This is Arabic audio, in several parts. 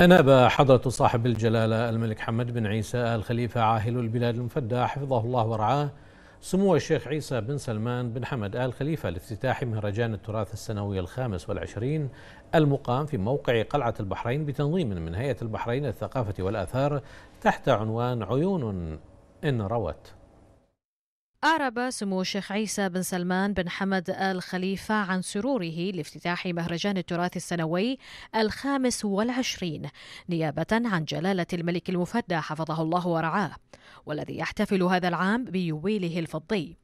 أناب حضرة صاحب الجلالة الملك حمد بن عيسى آل خليفة عاهل البلاد المفدى حفظه الله ورعاه سمو الشيخ عيسى بن سلمان بن حمد آل خليفة لافتتاح مهرجان التراث السنوي الخامس والعشرين المقام في موقع قلعة البحرين بتنظيم من هيئة البحرين للثقافة والآثار تحت عنوان عيون إن روت أعرب سمو الشيخ عيسى بن سلمان بن حمد آل خليفة عن سروره لافتتاح مهرجان التراث السنوي الخامس والعشرين نيابة عن جلالة الملك المفدى حفظه الله ورعاه والذي يحتفل هذا العام بيويله الفضي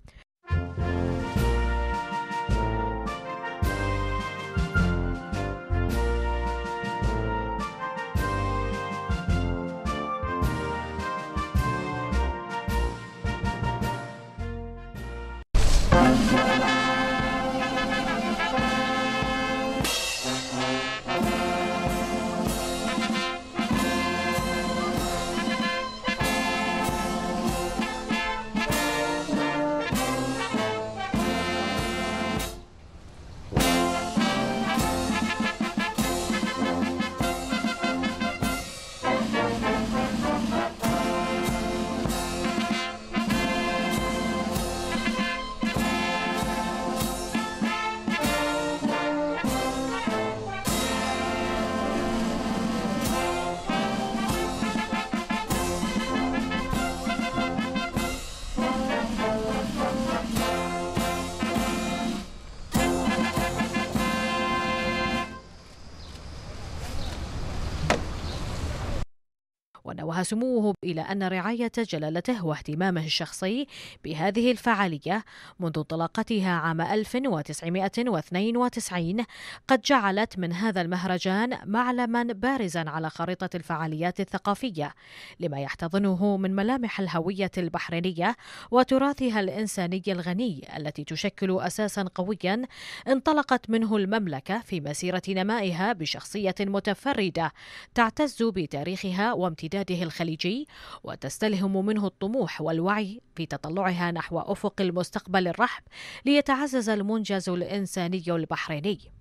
نوه سموه إلى أن رعاية جلالته واهتمامه الشخصي بهذه الفعالية منذ انطلاقتها عام 1992 قد جعلت من هذا المهرجان معلما بارزا على خريطة الفعاليات الثقافية لما يحتضنه من ملامح الهوية البحرينية وتراثها الإنساني الغني التي تشكل أساسا قويا انطلقت منه المملكة في مسيرة نمائها بشخصية متفردة تعتز بتاريخها وامتداد وطنته الخليجي وتستلهم منه الطموح والوعي في تطلعها نحو افق المستقبل الرحب ليتعزز المنجز الانساني البحريني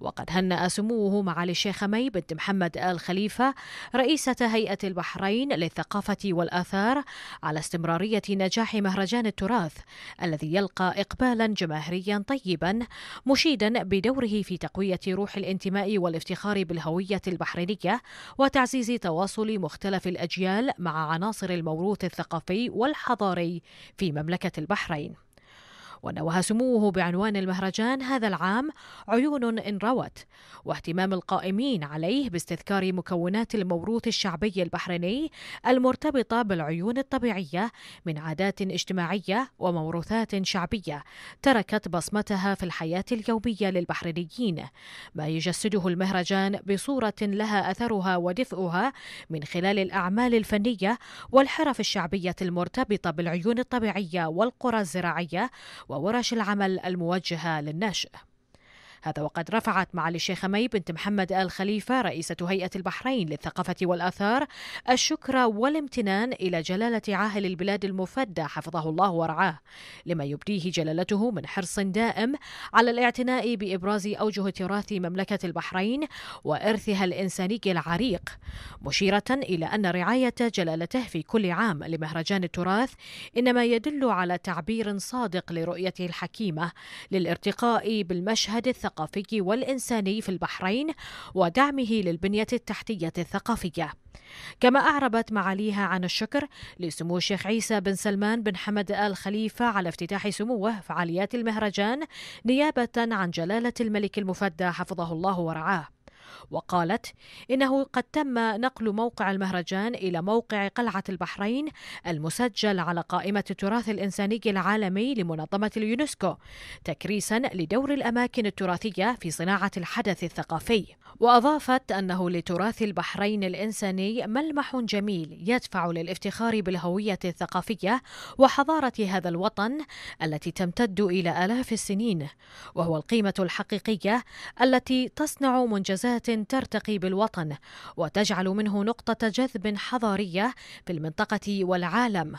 وقد هنأ سموه معالي الشيخ مي بنت محمد آل خليفة رئيسة هيئة البحرين للثقافة والآثار على استمرارية نجاح مهرجان التراث الذي يلقى إقبالا جماهيريا طيبا مشيدا بدوره في تقوية روح الانتماء والافتخار بالهوية البحرينية وتعزيز تواصل مختلف الأجيال مع عناصر الموروث الثقافي والحضاري في مملكة البحرين ونوه سموه بعنوان المهرجان هذا العام عيون ان روت واهتمام القائمين عليه باستذكار مكونات الموروث الشعبي البحريني المرتبطة بالعيون الطبيعية من عادات اجتماعية وموروثات شعبية تركت بصمتها في الحياة اليومية للبحرينيين ما يجسده المهرجان بصورة لها أثرها ودفئها من خلال الأعمال الفنية والحرف الشعبية المرتبطة بالعيون الطبيعية والقرى الزراعية وورش العمل الموجهة للناشئ هذا وقد رفعت معالي الشيخة مي بنت محمد آل خليفة رئيسة هيئة البحرين للثقافة والآثار الشكر والامتنان إلى جلالة عاهل البلاد المفدى حفظه الله ورعاه لما يبديه جلالته من حرص دائم على الاعتناء بإبراز أوجه تراث مملكة البحرين وإرثها الإنساني العريق مشيرة إلى أن رعاية جلالته في كل عام لمهرجان التراث إنما يدل على تعبير صادق لرؤيته الحكيمة للارتقاء بالمشهد الثقافي الثقافي والإنساني في البحرين ودعمه للبنية التحتية الثقافية كما أعربت معاليها عن الشكر لسمو الشيخ عيسى بن سلمان بن حمد آل خليفة على افتتاح سموه فعاليات المهرجان نيابة عن جلالة الملك المفدى حفظه الله ورعاه وقالت إنه قد تم نقل موقع المهرجان إلى موقع قلعة البحرين المسجل على قائمة التراث الإنساني العالمي لمنظمة اليونسكو تكريسا لدور الأماكن التراثية في صناعة الحدث الثقافي وأضافت أنه لتراث البحرين الإنساني ملمح جميل يدفع للافتخار بالهوية الثقافية وحضارة هذا الوطن التي تمتد إلى آلاف السنين وهو القيمة الحقيقية التي تصنع منجزات ترتقي بالوطن وتجعل منه نقطة جذب حضارية في المنطقة والعالم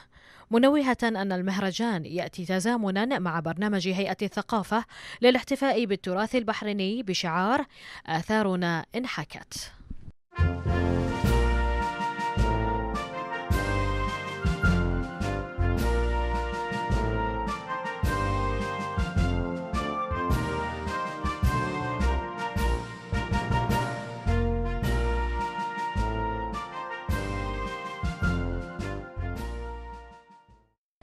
منوهة أن المهرجان يأتي تزامنا مع برنامج هيئة الثقافة للاحتفاء بالتراث البحريني بشعار آثارنا thank you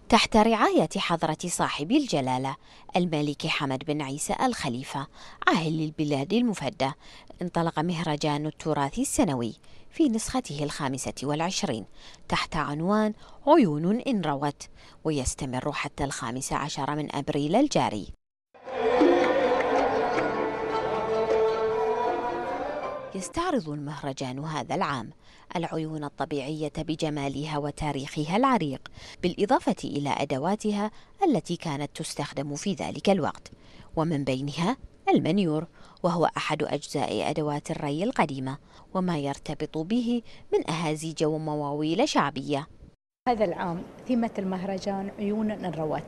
تحت رعاية حضرة صاحب الجلالة الملك حمد بن عيسى الخليفة عاهل البلاد المفدى انطلق مهرجان التراث السنوي في نسخته الخامسة والعشرين تحت عنوان عيون إن روت ويستمر حتى الخامس عشر من أبريل الجاري يستعرض المهرجان هذا العام العيون الطبيعية بجمالها وتاريخها العريق بالإضافة إلى أدواتها التي كانت تستخدم في ذلك الوقت ومن بينها المنيور وهو أحد أجزاء أدوات الري القديمة وما يرتبط به من أهازيج ومواويل شعبية هذا العام ثيمة المهرجان عيون الروات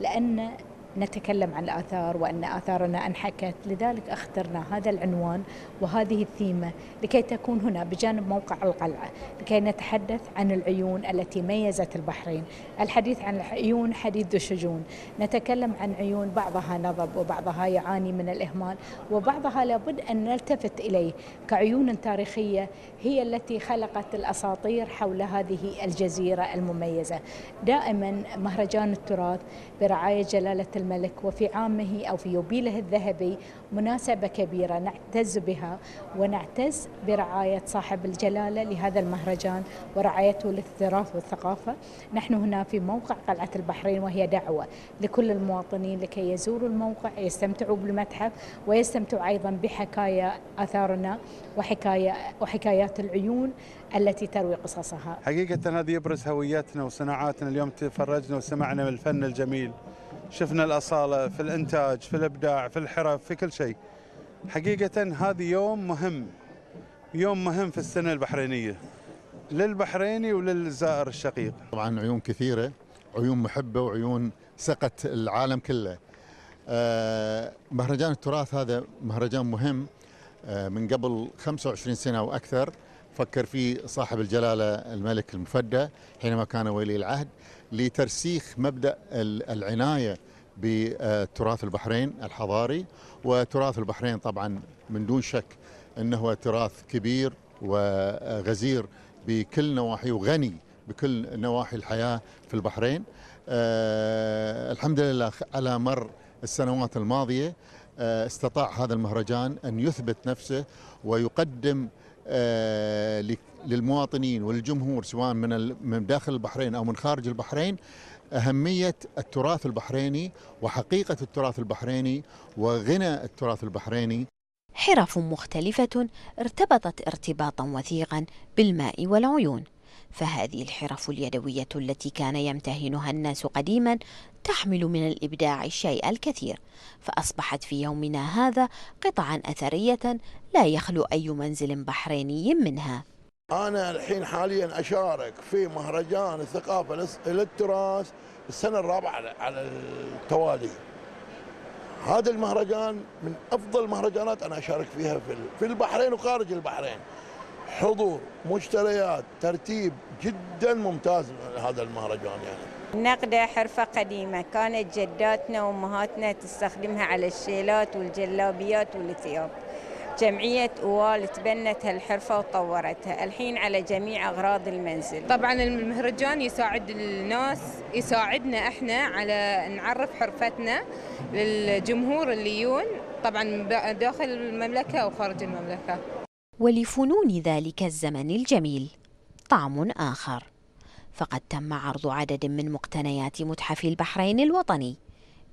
لأن نتكلم عن الآثار وأن آثارنا أنحكت لذلك اخترنا هذا العنوان وهذه الثيمة لكي تكون هنا بجانب موقع القلعة لكي نتحدث عن العيون التي ميزت البحرين الحديث عن العيون حديث ذو الشجون نتكلم عن عيون بعضها نضب وبعضها يعاني من الإهمال وبعضها لابد أن نلتفت إليه كعيون تاريخية هي التي خلقت الأساطير حول هذه الجزيرة المميزة دائما مهرجان التراث برعاية جلالة الملك وفي عامه أو في يوبيله الذهبي مناسبة كبيرة نعتز بها ونعتز برعاية صاحب الجلالة لهذا المهرجان ورعايته للتراث والثقافة نحن هنا في موقع قلعة البحرين وهي دعوة لكل المواطنين لكي يزوروا الموقع يستمتعوا بالمتحف ويستمتعوا أيضا بحكاية آثارنا وحكاية وحكايات العيون التي تروي قصصها حقيقة هذه يبرز هويتنا وصناعاتنا اليوم تفرجنا وسمعنا من الفن الجميل شفنا الأصالة في الإنتاج في الإبداع في الحرف في كل شيء حقيقة هذا يوم مهم يوم مهم في السنة البحرينية للبحريني وللزائر الشقيق طبعا عيون كثيرة عيون محبة وعيون سقت العالم كله آه، مهرجان التراث هذا مهرجان مهم آه، من قبل 25 سنة وأكثر فكر فيه صاحب الجلاله الملك المفدى حينما كان ولي العهد لترسيخ مبدا العنايه بتراث البحرين الحضاري وتراث البحرين طبعا من دون شك انه تراث كبير وغزير بكل نواحيه وغني بكل نواحي الحياه في البحرين. أه الحمد لله على مر السنوات الماضيه آه، استطاع هذا المهرجان ان يثبت نفسه ويقدم آه، للمواطنين وللجمهور سواء من من داخل البحرين او من خارج البحرين اهميه التراث البحريني وحقيقه التراث البحريني وغنى التراث البحريني حرف مختلفه ارتبطت ارتباطا وثيقا بالماء والعيون فهذه الحرف اليدوية التي كان يمتهنها الناس قديما تحمل من الإبداع الشيء الكثير فأصبحت في يومنا هذا قطعا أثرية لا يخلو أي منزل بحريني منها أنا الحين حاليا أشارك في مهرجان الثقافة للتراث السنة الرابعة على التوالي هذا المهرجان من أفضل المهرجانات أنا أشارك فيها في البحرين وخارج البحرين حضور مشتريات ترتيب جدا ممتاز هذا المهرجان يعني النقدة حرفة قديمة كانت جداتنا وأمهاتنا تستخدمها على الشيلات والجلابيات والثياب جمعية أوال تبنت هالحرفة وطورتها الحين على جميع أغراض المنزل طبعا المهرجان يساعد الناس يساعدنا احنا على نعرف حرفتنا للجمهور اللي يون طبعا داخل المملكة وخارج المملكة ولفنون ذلك الزمن الجميل طعم آخر فقد تم عرض عدد من مقتنيات متحف البحرين الوطني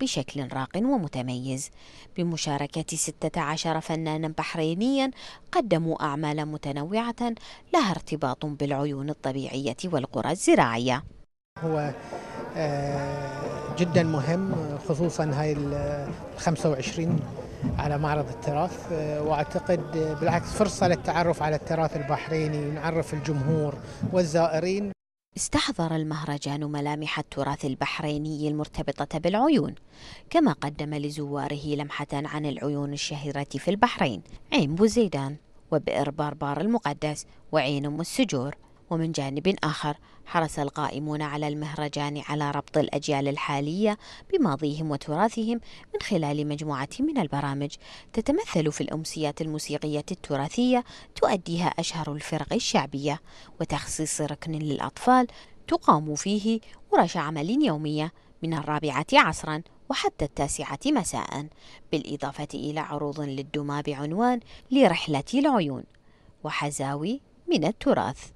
بشكل راق ومتميز بمشاركة 16 فنانا بحرينيا قدموا أعمال متنوعة لها ارتباط بالعيون الطبيعية والقرى الزراعية هو آه، جدا مهم خصوصا هاي ال 25 على معرض التراث آه، واعتقد بالعكس فرصه للتعرف على التراث البحريني ونعرف الجمهور والزائرين استحضر المهرجان ملامح التراث البحريني المرتبطة بالعيون كما قدم لزواره لمحة عن العيون الشهيرة في البحرين عين بوزيدان وبئر باربار المقدس وعين أم السجور ومن جانب آخر حرص القائمون على المهرجان على ربط الأجيال الحالية بماضيهم وتراثهم من خلال مجموعة من البرامج تتمثل في الأمسيات الموسيقية التراثية تؤديها أشهر الفرق الشعبية وتخصيص ركن للأطفال تقام فيه ورش عمل يومية من الرابعة عصرا وحتى التاسعة مساء بالإضافة إلى عروض للدمى بعنوان لرحلة العيون وحزاوي من التراث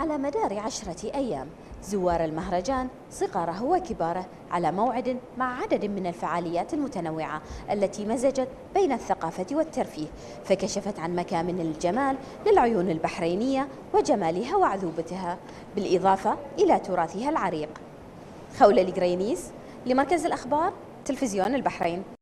على مدار عشرة أيام زوار المهرجان صغاره وكباره على موعد مع عدد من الفعاليات المتنوعة التي مزجت بين الثقافة والترفيه فكشفت عن مكامن الجمال للعيون البحرينية وجمالها وعذوبتها بالإضافة إلى تراثها العريق خولة الجرينيس لمركز الأخبار تلفزيون البحرين